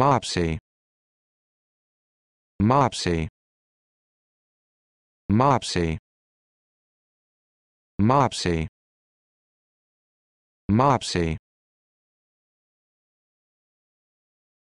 Mopsy. Mopsy. Mopsy. Mopsy. Mopsy.